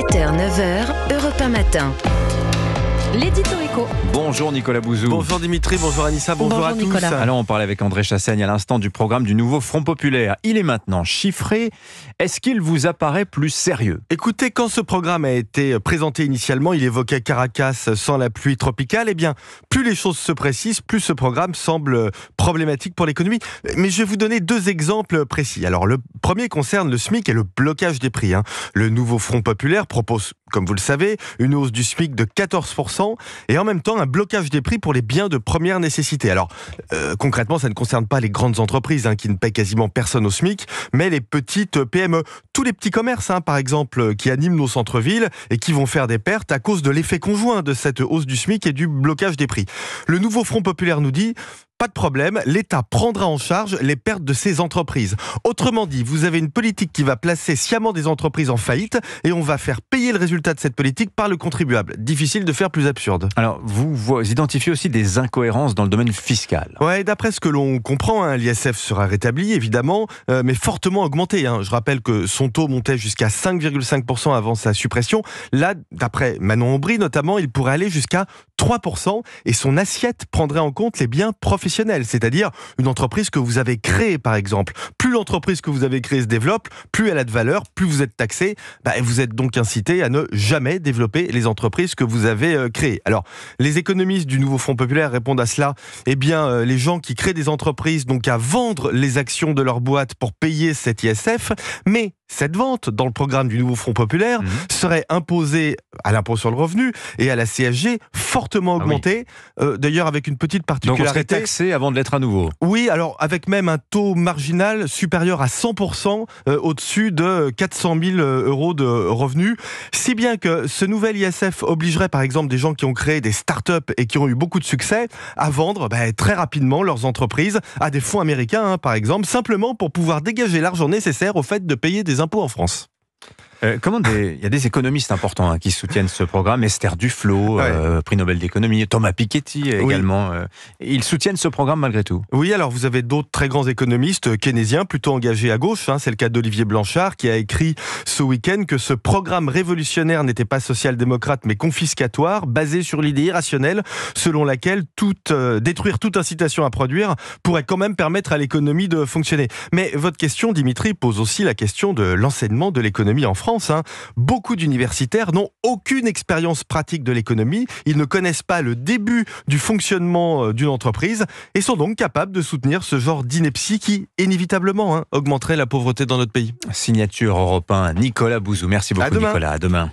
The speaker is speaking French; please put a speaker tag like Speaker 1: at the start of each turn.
Speaker 1: 7h, 9h, Europe matin. L'édito éco. Bonjour Nicolas Bouzou. Bonjour Dimitri, bonjour Anissa, bonjour, à tous. Alors on parlait avec André Chassaigne à l'instant du programme du
Speaker 2: nouveau Front Populaire. Il est maintenant chiffré. Est-ce qu'il vous apparaît plus sérieux Écoutez, quand ce programme a été présenté initialement, il évoquait Caracas sans la pluie tropicale. Eh bien, plus les choses se précisent, plus ce programme semble problématique pour l'économie. Mais je vais vous donner deux exemples précis. Alors le premier concerne le SMIC et le blocage des prix. Hein. Le nouveau Front Populaire propose, comme vous le savez, une hausse du SMIC de 14% et en même temps un blocage des prix pour les biens de première nécessité. Alors euh, concrètement, ça ne concerne pas les grandes entreprises hein, qui ne paient quasiment personne au SMIC, mais les petites PME, tous les petits commerces hein, par exemple qui animent nos centres-villes et qui vont faire des pertes à cause de l'effet conjoint de cette hausse du SMIC et du blocage des prix. Le nouveau Front Populaire nous dit pas de problème, l'État prendra en charge les pertes de ces entreprises. Autrement dit, vous avez une politique qui va placer sciemment des entreprises en faillite et on va faire payer le résultat de cette politique par le contribuable. Difficile de faire plus absurde. Alors, vous, identifiez aussi des incohérences dans le domaine fiscal. Ouais, d'après ce que l'on comprend, hein, l'ISF sera rétabli, évidemment, euh, mais fortement augmenté. Hein. Je rappelle que son taux montait jusqu'à 5,5% avant sa suppression. Là, d'après Manon Aubry notamment, il pourrait aller jusqu'à 3% et son assiette prendrait en compte les biens professionnels c'est-à-dire une entreprise que vous avez créée, par exemple. Plus l'entreprise que vous avez créée se développe, plus elle a de valeur, plus vous êtes taxé, bah, et vous êtes donc incité à ne jamais développer les entreprises que vous avez euh, créées. Alors, les économistes du nouveau Front populaire répondent à cela. Eh bien, euh, les gens qui créent des entreprises, donc à vendre les actions de leur boîte pour payer cet ISF, mais cette vente dans le programme du nouveau Front populaire mhm. serait imposée à l'impôt sur le revenu et à la CSG fortement ah augmentée, euh, d'ailleurs avec une petite particularité. Donc on serait taxé avant de l'être à nouveau. Oui, alors avec même un taux marginal supérieur à 100% euh, au-dessus de 400 000 euh, euros de revenus, si bien que ce nouvel ISF obligerait par exemple des gens qui ont créé des start-up et qui ont eu beaucoup de succès à vendre ben, très rapidement leurs entreprises à des fonds américains hein, par exemple, simplement pour pouvoir dégager l'argent nécessaire au fait de payer des impôts en France. Euh, comment des...
Speaker 1: Il y a des économistes importants hein, qui soutiennent ce programme. Esther Duflo, euh, prix Nobel d'économie, Thomas Piketty euh, également. ils soutiennent ce programme malgré tout.
Speaker 2: Oui, alors vous avez d'autres très grands économistes keynésiens, plutôt engagés à gauche. Hein. C'est le cas d'Olivier Blanchard qui a écrit ce week-end que ce programme révolutionnaire n'était pas social-démocrate mais confiscatoire, basé sur l'idée irrationnelle selon laquelle détruire toute incitation à produire pourrait quand même permettre à l'économie de fonctionner. Mais votre question, Dimitri, pose aussi la question de l'enseignement de l'économie en France. Hein. beaucoup d'universitaires n'ont aucune expérience pratique de l'économie, ils ne connaissent pas le début du fonctionnement euh, d'une entreprise et sont donc capables de soutenir ce genre d'ineptie qui, inévitablement, hein, augmenterait la pauvreté dans notre pays. Signature européen Nicolas Bouzou. Merci beaucoup Nicolas, à demain.